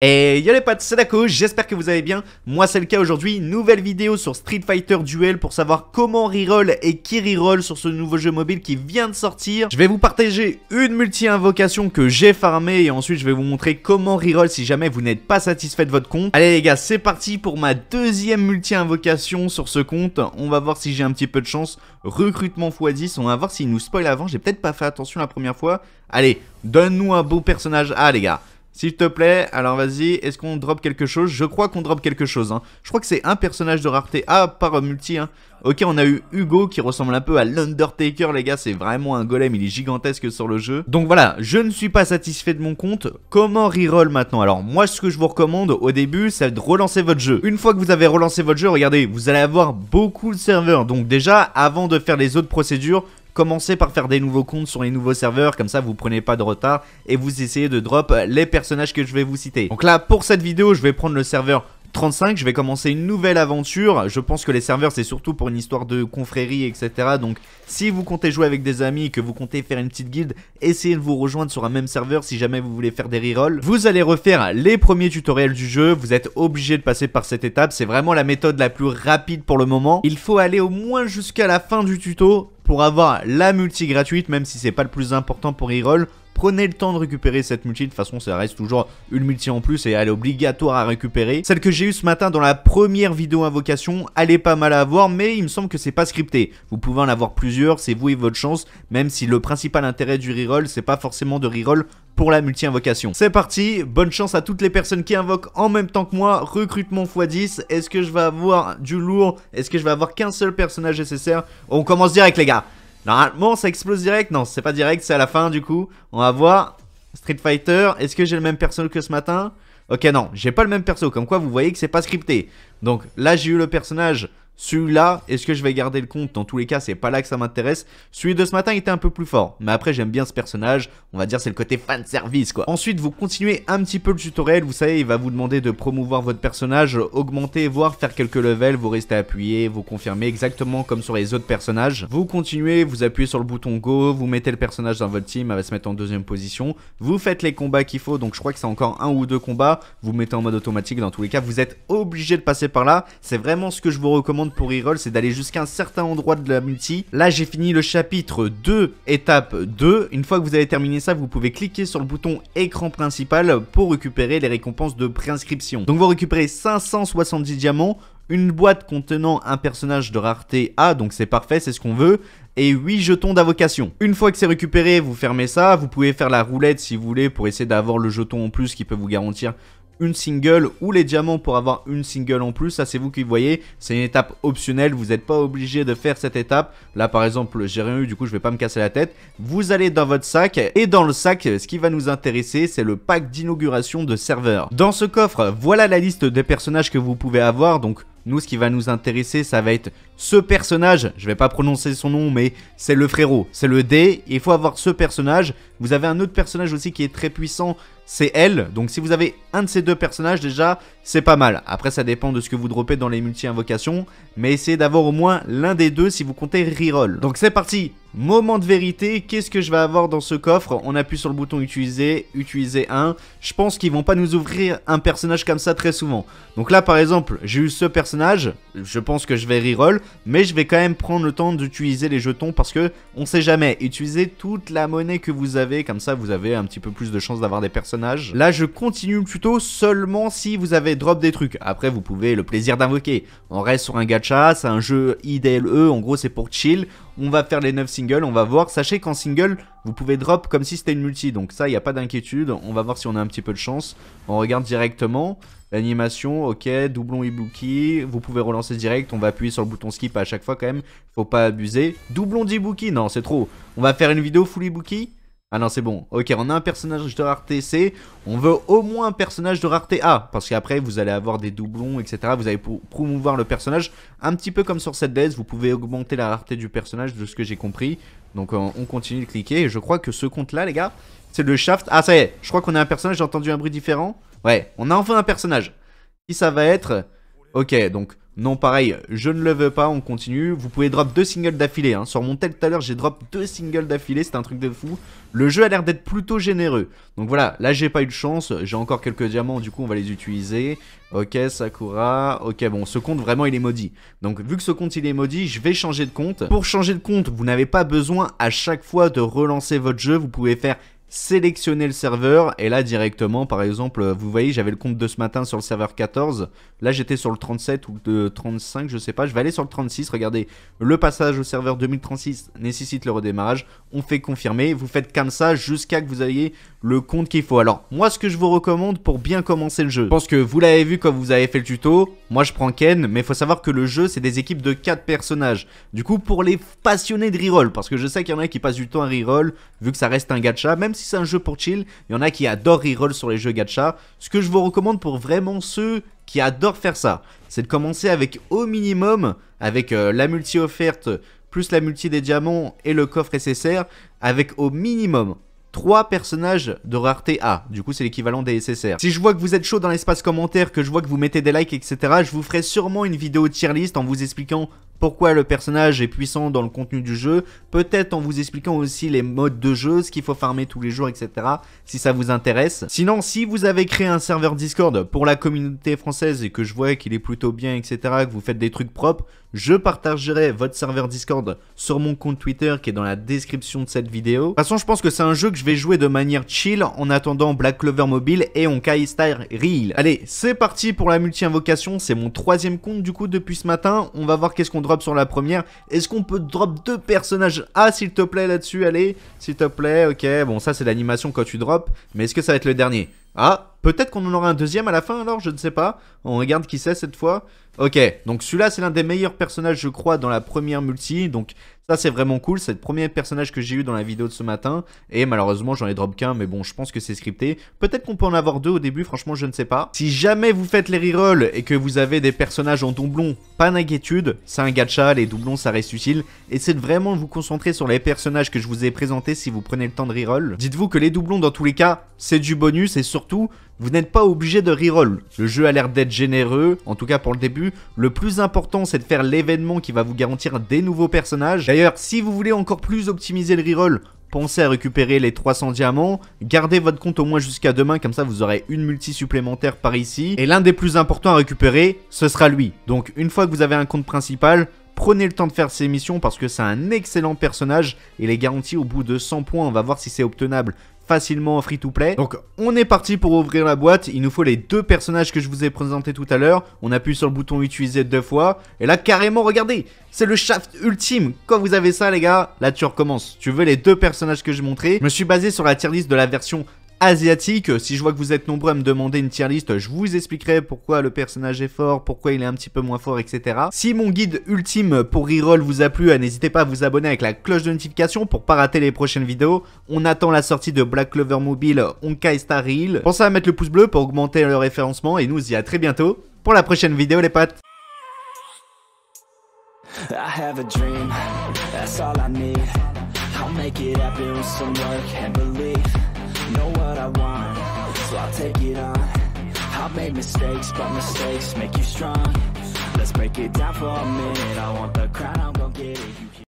Et yo les potes, c'est Dako, j'espère que vous allez bien. Moi c'est le cas aujourd'hui, nouvelle vidéo sur Street Fighter Duel pour savoir comment reroll et qui reroll sur ce nouveau jeu mobile qui vient de sortir. Je vais vous partager une multi-invocation que j'ai farmée et ensuite je vais vous montrer comment reroll si jamais vous n'êtes pas satisfait de votre compte. Allez les gars, c'est parti pour ma deuxième multi-invocation sur ce compte. On va voir si j'ai un petit peu de chance. Recrutement x10, on va voir s'il nous spoil avant, j'ai peut-être pas fait attention la première fois. Allez, donne-nous un beau personnage. Ah les gars s'il te plaît, alors vas-y, est-ce qu'on drop quelque chose Je crois qu'on drop quelque chose, hein. Je crois que c'est un personnage de rareté, ah, par euh, multi, hein. Ok, on a eu Hugo qui ressemble un peu à l'Undertaker, les gars, c'est vraiment un golem, il est gigantesque sur le jeu. Donc voilà, je ne suis pas satisfait de mon compte, comment reroll maintenant Alors moi, ce que je vous recommande au début, c'est de relancer votre jeu. Une fois que vous avez relancé votre jeu, regardez, vous allez avoir beaucoup de serveurs, donc déjà, avant de faire les autres procédures, Commencez par faire des nouveaux comptes sur les nouveaux serveurs, comme ça vous prenez pas de retard et vous essayez de drop les personnages que je vais vous citer. Donc là, pour cette vidéo, je vais prendre le serveur 35, je vais commencer une nouvelle aventure. Je pense que les serveurs, c'est surtout pour une histoire de confrérie, etc. Donc, si vous comptez jouer avec des amis, que vous comptez faire une petite guilde, essayez de vous rejoindre sur un même serveur si jamais vous voulez faire des rerolls. Vous allez refaire les premiers tutoriels du jeu. Vous êtes obligé de passer par cette étape. C'est vraiment la méthode la plus rapide pour le moment. Il faut aller au moins jusqu'à la fin du tuto pour avoir la multi gratuite, même si c'est pas le plus important pour E-Roll. Prenez le temps de récupérer cette multi, de toute façon ça reste toujours une multi en plus et elle est obligatoire à récupérer. Celle que j'ai eue ce matin dans la première vidéo invocation, elle est pas mal à avoir mais il me semble que c'est pas scripté. Vous pouvez en avoir plusieurs, c'est vous et votre chance, même si le principal intérêt du reroll c'est pas forcément de reroll pour la multi-invocation. C'est parti, bonne chance à toutes les personnes qui invoquent en même temps que moi, recrutement x10, est-ce que je vais avoir du lourd, est-ce que je vais avoir qu'un seul personnage nécessaire On commence direct les gars Normalement, ça explose direct. Non, c'est pas direct, c'est à la fin du coup. On va voir. Street Fighter, est-ce que j'ai le même perso que ce matin Ok, non, j'ai pas le même perso. Comme quoi, vous voyez que c'est pas scripté. Donc là, j'ai eu le personnage celui-là, est-ce que je vais garder le compte Dans tous les cas, c'est pas là que ça m'intéresse. Celui de ce matin était un peu plus fort. Mais après, j'aime bien ce personnage. On va dire, c'est le côté fan service, quoi. Ensuite, vous continuez un petit peu le tutoriel. Vous savez, il va vous demander de promouvoir votre personnage, augmenter, voire faire quelques levels. Vous restez appuyé, vous confirmez exactement comme sur les autres personnages. Vous continuez, vous appuyez sur le bouton Go, vous mettez le personnage dans votre team, elle va se mettre en deuxième position. Vous faites les combats qu'il faut, donc je crois que c'est encore un ou deux combats. Vous mettez en mode automatique, dans tous les cas, vous êtes obligé de passer par là. C'est vraiment ce que je vous recommande pour reroll, c'est d'aller jusqu'à un certain endroit de la multi. Là, j'ai fini le chapitre 2, étape 2. Une fois que vous avez terminé ça, vous pouvez cliquer sur le bouton écran principal pour récupérer les récompenses de préinscription. Donc vous récupérez 570 diamants, une boîte contenant un personnage de rareté A, donc c'est parfait, c'est ce qu'on veut, et 8 jetons d'invocation. Une fois que c'est récupéré, vous fermez ça, vous pouvez faire la roulette si vous voulez pour essayer d'avoir le jeton en plus qui peut vous garantir une single ou les diamants pour avoir une single en plus. Ça, c'est vous qui voyez. C'est une étape optionnelle. Vous n'êtes pas obligé de faire cette étape. Là, par exemple, j'ai rien eu. Du coup, je vais pas me casser la tête. Vous allez dans votre sac. Et dans le sac, ce qui va nous intéresser, c'est le pack d'inauguration de serveur. Dans ce coffre, voilà la liste des personnages que vous pouvez avoir. Donc, nous, ce qui va nous intéresser, ça va être ce personnage. Je vais pas prononcer son nom, mais c'est le frérot. C'est le dé. Il faut avoir ce personnage. Vous avez un autre personnage aussi qui est très puissant c'est elle. Donc si vous avez un de ces deux personnages déjà, c'est pas mal. Après ça dépend de ce que vous dropez dans les multi-invocations, mais essayez d'avoir au moins l'un des deux si vous comptez reroll. Donc c'est parti Moment de vérité, qu'est-ce que je vais avoir dans ce coffre On appuie sur le bouton utiliser, utiliser un, Je pense qu'ils vont pas nous ouvrir un personnage comme ça très souvent. Donc là par exemple, j'ai eu ce personnage, je pense que je vais reroll, mais je vais quand même prendre le temps d'utiliser les jetons parce que on sait jamais. Utilisez toute la monnaie que vous avez, comme ça vous avez un petit peu plus de chance d'avoir des personnages Là, je continue plutôt tuto seulement si vous avez drop des trucs. Après, vous pouvez le plaisir d'invoquer. On reste sur un gacha, c'est un jeu IDLE, en gros c'est pour chill. On va faire les 9 singles, on va voir. Sachez qu'en single, vous pouvez drop comme si c'était une multi. Donc ça, il n'y a pas d'inquiétude. On va voir si on a un petit peu de chance. On regarde directement. L'animation, ok, doublon Ibuki, vous pouvez relancer direct, on va appuyer sur le bouton skip à chaque fois quand même, faut pas abuser. Doublon d'Ibuki, non c'est trop, on va faire une vidéo full Ibuki ah non, c'est bon. Ok, on a un personnage de rareté C. On veut au moins un personnage de rareté A. Parce qu'après, vous allez avoir des doublons, etc. Vous allez promouvoir le personnage. Un petit peu comme sur cette DS, vous pouvez augmenter la rareté du personnage, de ce que j'ai compris. Donc, on continue de cliquer. Et je crois que ce compte-là, les gars, c'est le shaft. Ah, ça y est, je crois qu'on a un personnage. J'ai entendu un bruit différent. Ouais, on a enfin un personnage. Qui ça va être Ok, donc non, pareil, je ne le veux pas, on continue. Vous pouvez drop deux singles d'affilée. Hein. Sur mon tel tout à l'heure, j'ai drop deux singles d'affilée, c'est un truc de fou. Le jeu a l'air d'être plutôt généreux. Donc voilà, là j'ai pas eu de chance, j'ai encore quelques diamants, du coup on va les utiliser. Ok, Sakura, ok, bon, ce compte vraiment il est maudit. Donc vu que ce compte il est maudit, je vais changer de compte. Pour changer de compte, vous n'avez pas besoin à chaque fois de relancer votre jeu, vous pouvez faire sélectionner le serveur et là directement par exemple euh, vous voyez j'avais le compte de ce matin sur le serveur 14 là j'étais sur le 37 ou le 35 je sais pas je vais aller sur le 36 regardez le passage au serveur 2036 nécessite le redémarrage on fait confirmer vous faites comme ça jusqu'à que vous ayez le compte qu'il faut alors moi ce que je vous recommande pour bien commencer le jeu je pense que vous l'avez vu quand vous avez fait le tuto moi je prends Ken mais faut savoir que le jeu c'est des équipes de 4 personnages du coup pour les passionnés de reroll parce que je sais qu'il y en a qui passent du temps à reroll vu que ça reste un gacha même si c'est un jeu pour chill, il y en a qui adorent reroll sur les jeux gacha. Ce que je vous recommande pour vraiment ceux qui adorent faire ça, c'est de commencer avec au minimum, avec euh, la multi offerte, plus la multi des diamants et le coffre SSR, avec au minimum 3 personnages de rareté A. Du coup, c'est l'équivalent des SSR. Si je vois que vous êtes chaud dans l'espace commentaire, que je vois que vous mettez des likes, etc., je vous ferai sûrement une vidéo tier list en vous expliquant pourquoi le personnage est puissant dans le contenu du jeu, peut-être en vous expliquant aussi les modes de jeu, ce qu'il faut farmer tous les jours, etc. si ça vous intéresse. Sinon, si vous avez créé un serveur Discord pour la communauté française et que je vois qu'il est plutôt bien, etc., que vous faites des trucs propres, je partagerai votre serveur Discord sur mon compte Twitter qui est dans la description de cette vidéo. De toute façon, je pense que c'est un jeu que je vais jouer de manière chill en attendant Black Clover Mobile et on Style Reel. Allez, c'est parti pour la multi-invocation, c'est mon troisième compte du coup depuis ce matin, on va voir qu'est-ce qu'on drop sur la première, est-ce qu'on peut drop deux personnages Ah s'il te plaît là-dessus, allez, s'il te plaît, ok, bon ça c'est l'animation quand tu drops, mais est-ce que ça va être le dernier Ah Peut-être qu'on en aura un deuxième à la fin alors, je ne sais pas. On regarde qui c'est cette fois. Ok, donc celui-là c'est l'un des meilleurs personnages je crois dans la première multi, donc ça c'est vraiment cool, c'est le premier personnage que j'ai eu dans la vidéo de ce matin, et malheureusement j'en ai drop qu'un, mais bon je pense que c'est scripté. Peut-être qu'on peut en avoir deux au début, franchement je ne sais pas. Si jamais vous faites les rerolls et que vous avez des personnages en doublon, pas d'inquiétude, c'est un gacha, les doublons ça reste utile. Essayez de vraiment vous concentrer sur les personnages que je vous ai présentés si vous prenez le temps de reroll. Dites-vous que les doublons dans tous les cas, c'est du bonus, et surtout, vous n'êtes pas obligé de reroll, le jeu a l'air d'être généreux, en tout cas pour le début. Le plus important c'est de faire l'événement qui va vous garantir des nouveaux personnages. D'ailleurs, si vous voulez encore plus optimiser le reroll, pensez à récupérer les 300 diamants, gardez votre compte au moins jusqu'à demain, comme ça vous aurez une multi supplémentaire par ici. Et l'un des plus importants à récupérer, ce sera lui. Donc une fois que vous avez un compte principal, prenez le temps de faire ces missions parce que c'est un excellent personnage. Il est garanti au bout de 100 points, on va voir si c'est obtenable facilement en free to play. Donc on est parti pour ouvrir la boîte, il nous faut les deux personnages que je vous ai présentés tout à l'heure, on appuie sur le bouton utiliser deux fois, et là carrément regardez, c'est le shaft ultime, quand vous avez ça les gars, là tu recommences, tu veux les deux personnages que j'ai montrés je me suis basé sur la tier list de la version asiatique. Si je vois que vous êtes nombreux à me demander une tier list, je vous expliquerai pourquoi le personnage est fort, pourquoi il est un petit peu moins fort, etc. Si mon guide ultime pour reroll vous a plu, euh, n'hésitez pas à vous abonner avec la cloche de notification pour pas rater les prochaines vidéos. On attend la sortie de Black Clover Mobile, Honkai Star Hill. Pensez à mettre le pouce bleu pour augmenter le référencement et nous y à très bientôt pour la prochaine vidéo les potes know what I want, so I'll take it on I've made mistakes, but mistakes make you strong Let's break it down for a minute, I want the crown, I'm gon' get it